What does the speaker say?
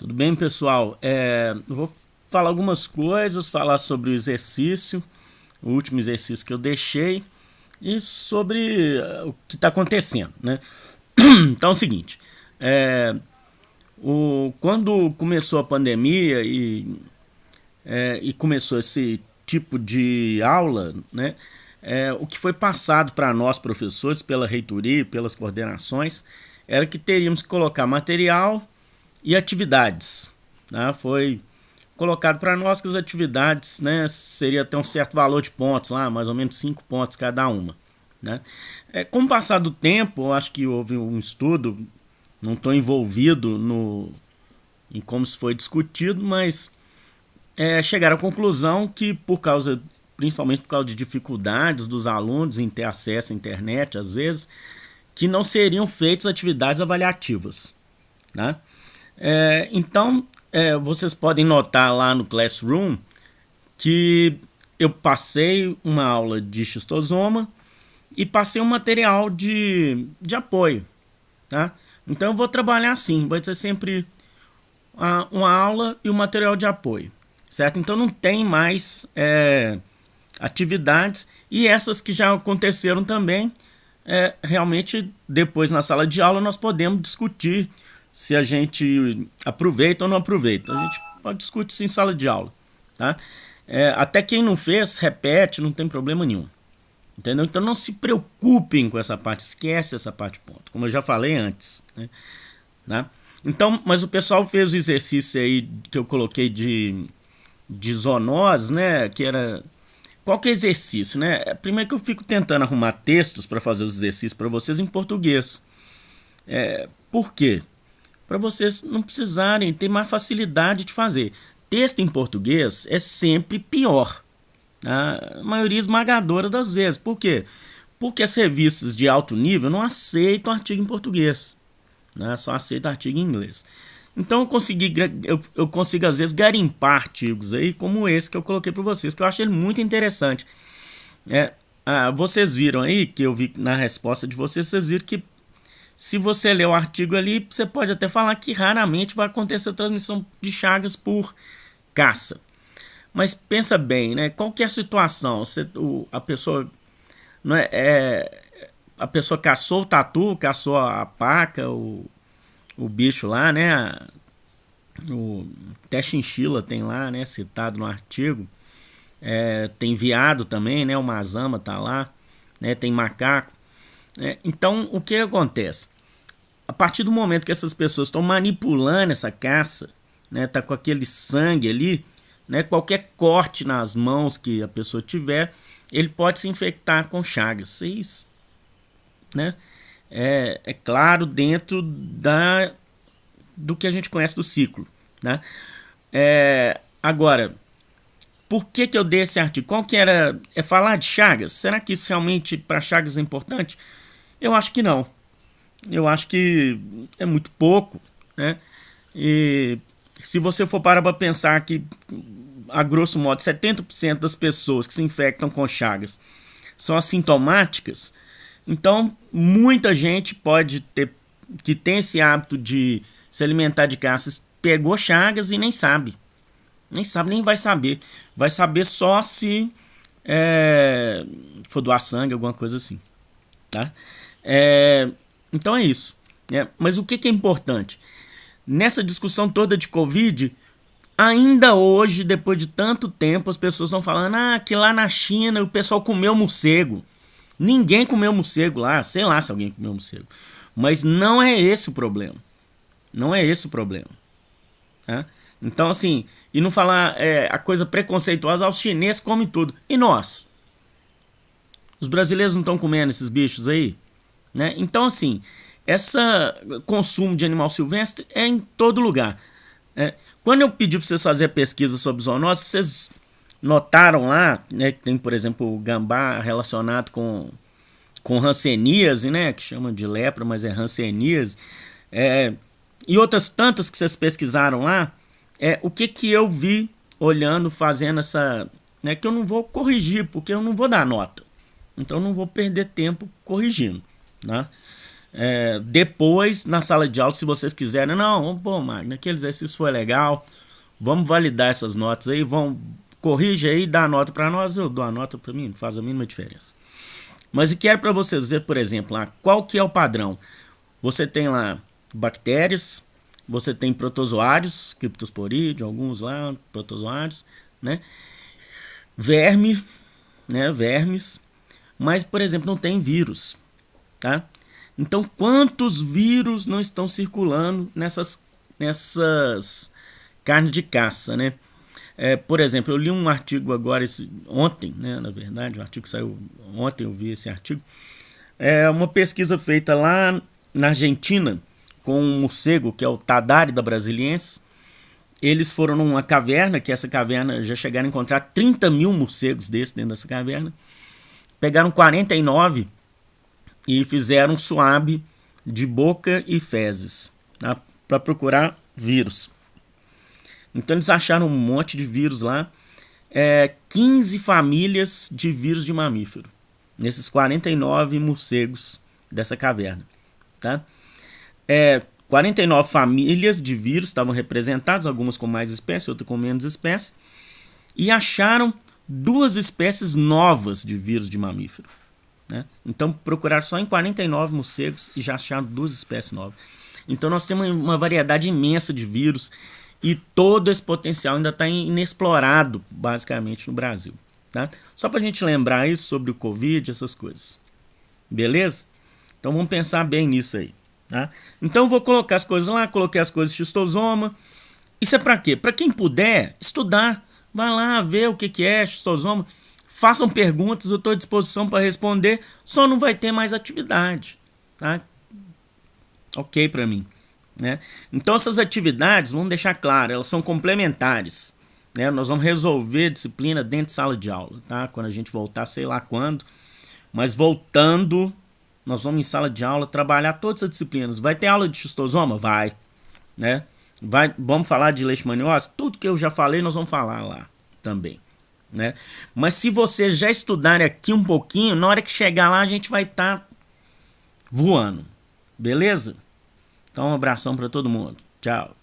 Tudo bem, pessoal? É, eu vou falar algumas coisas, falar sobre o exercício, o último exercício que eu deixei, e sobre eh, o que está acontecendo. Né? Então é o seguinte, é, o, quando começou a pandemia e, é, e começou esse tipo de aula, né, é, o que foi passado para nós professores, pela reitoria, pelas coordenações, era que teríamos que colocar material e atividades. Né? Foi colocado para nós que as atividades né, seria até um certo valor de pontos lá, mais ou menos 5 pontos cada uma. Né? É, com o passar do tempo, eu acho que houve um estudo, não estou envolvido no, em como isso foi discutido, mas é, chegaram à conclusão que por causa, principalmente por causa de dificuldades dos alunos em ter acesso à internet, às vezes, que não seriam feitas atividades avaliativas. Né? É, então, é, vocês podem notar lá no Classroom que eu passei uma aula de xistosoma e passei um material de, de apoio. Tá? Então eu vou trabalhar assim, vai ser sempre a, uma aula e o um material de apoio. Certo? Então não tem mais é, atividades e essas que já aconteceram também, é, realmente depois na sala de aula nós podemos discutir se a gente aproveita ou não aproveita. A gente pode discutir isso em sala de aula. Tá? É, até quem não fez, repete, não tem problema nenhum. Entendeu? Então não se preocupem com essa parte, esquece essa parte ponto, como eu já falei antes. Né? né? Então, mas o pessoal fez o exercício aí que eu coloquei de, de zoonose, né? Que era. Qual que é exercício, né? É, primeiro que eu fico tentando arrumar textos para fazer os exercícios para vocês em português. É, por quê? para vocês não precisarem ter mais facilidade de fazer. Texto em português é sempre pior, tá? a maioria esmagadora das vezes. Por quê? Porque as revistas de alto nível não aceitam artigo em português, né? só aceitam artigo em inglês. Então eu consegui, eu, eu, consigo às vezes garimpar artigos aí, como esse que eu coloquei para vocês, que eu achei muito interessante. É, ah, vocês viram aí que eu vi na resposta de vocês, vocês viram que se você ler o artigo ali, você pode até falar que raramente vai acontecer a transmissão de chagas por caça. Mas pensa bem, né? Qual que é a situação? Você, o, a pessoa não é, é, a pessoa caçou o tatu, caçou a paca, o, o bicho lá, né? O até chinchila tem lá, né? Citado no artigo. É, tem viado também, né? O mazama tá lá, né? Tem macaco. É, então, o que acontece? A partir do momento que essas pessoas estão manipulando essa caça, né, tá com aquele sangue ali, né, qualquer corte nas mãos que a pessoa tiver, ele pode se infectar com chagas. Vocês, é né, é, é, claro dentro da do que a gente conhece do ciclo, né? É, agora, por que, que eu dei esse artigo? Qual que era? É falar de Chagas? Será que isso realmente para Chagas é importante? Eu acho que não. Eu acho que é muito pouco, né? E se você for parar para pensar que, a grosso modo, 70% das pessoas que se infectam com chagas são assintomáticas, então muita gente pode ter que tem esse hábito de se alimentar de caças pegou chagas e nem sabe, nem sabe nem vai saber, vai saber só se é, for doar sangue alguma coisa assim, tá? É, então é isso. Né? Mas o que, que é importante? Nessa discussão toda de Covid, ainda hoje, depois de tanto tempo, as pessoas estão falando ah, que lá na China o pessoal comeu morcego. Ninguém comeu morcego lá, sei lá se alguém comeu morcego. Mas não é esse o problema. Não é esse o problema. Tá? Então, assim, e não falar é, a coisa preconceituosa, ah, os chineses comem tudo. E nós? Os brasileiros não estão comendo esses bichos aí? Né? Então, assim, esse consumo de animal silvestre é em todo lugar. Né? Quando eu pedi para vocês fazer a pesquisa sobre zoonoses, vocês notaram lá né, que tem, por exemplo, o gambá relacionado com, com ranceníase, né, que chama de lepra, mas é Hanseníase é, e outras tantas que vocês pesquisaram lá, é, o que, que eu vi olhando, fazendo essa. Né, que eu não vou corrigir, porque eu não vou dar nota. Então não vou perder tempo corrigindo né? É, depois, na sala de aula, se vocês quiserem, não, pô, Magno, aquele exercício foi legal, vamos validar essas notas aí, vão, corrige aí, dá a nota para nós, eu dou a nota para mim, não faz a mínima diferença. Mas o que era para vocês ver, por exemplo, lá, qual que é o padrão? Você tem lá bactérias, você tem protozoários, criptosporídeos, alguns lá, protozoários, né? Verme, né, vermes, mas, por exemplo, não tem vírus. Tá? Então, quantos vírus não estão circulando nessas, nessas carnes de caça, né? É, por exemplo, eu li um artigo agora, esse, ontem, né, na verdade, um artigo saiu ontem, eu vi esse artigo. É uma pesquisa feita lá na Argentina com um morcego, que é o Tadari da Brasiliense. Eles foram numa caverna, que essa caverna já chegaram a encontrar 30 mil morcegos desses dentro dessa caverna. Pegaram 49 e fizeram suave de boca e fezes tá? para procurar vírus. Então eles acharam um monte de vírus lá, é, 15 famílias de vírus de mamífero, nesses 49 morcegos dessa caverna. Tá? É, 49 famílias de vírus estavam representadas, algumas com mais espécies, outras com menos espécies, e acharam duas espécies novas de vírus de mamífero. Né? Então procurar só em 49 morcegos e já acharam duas espécies novas. Então nós temos uma variedade imensa de vírus e todo esse potencial ainda está inexplorado basicamente no Brasil. Tá? Só para a gente lembrar isso sobre o Covid, essas coisas. Beleza? Então vamos pensar bem nisso aí. Tá? Então vou colocar as coisas lá, coloquei as coisas xistosoma. Isso é para quê? Para quem puder estudar. Vai lá ver o que, que é xistosoma. Façam perguntas, eu estou à disposição para responder, só não vai ter mais atividade. Tá? Ok para mim. Né? Então, essas atividades, vamos deixar claro, elas são complementares. Né? Nós vamos resolver disciplina dentro de sala de aula, tá? quando a gente voltar, sei lá quando. Mas voltando, nós vamos em sala de aula trabalhar todas as disciplinas. Vai ter aula de xistosoma? Vai. Né? Vai, vamos falar de leishmaniose? Tudo que eu já falei, nós vamos falar lá também né? Mas se você já estudar aqui um pouquinho, na hora que chegar lá a gente vai estar tá voando. Beleza? Então um abração para todo mundo. Tchau.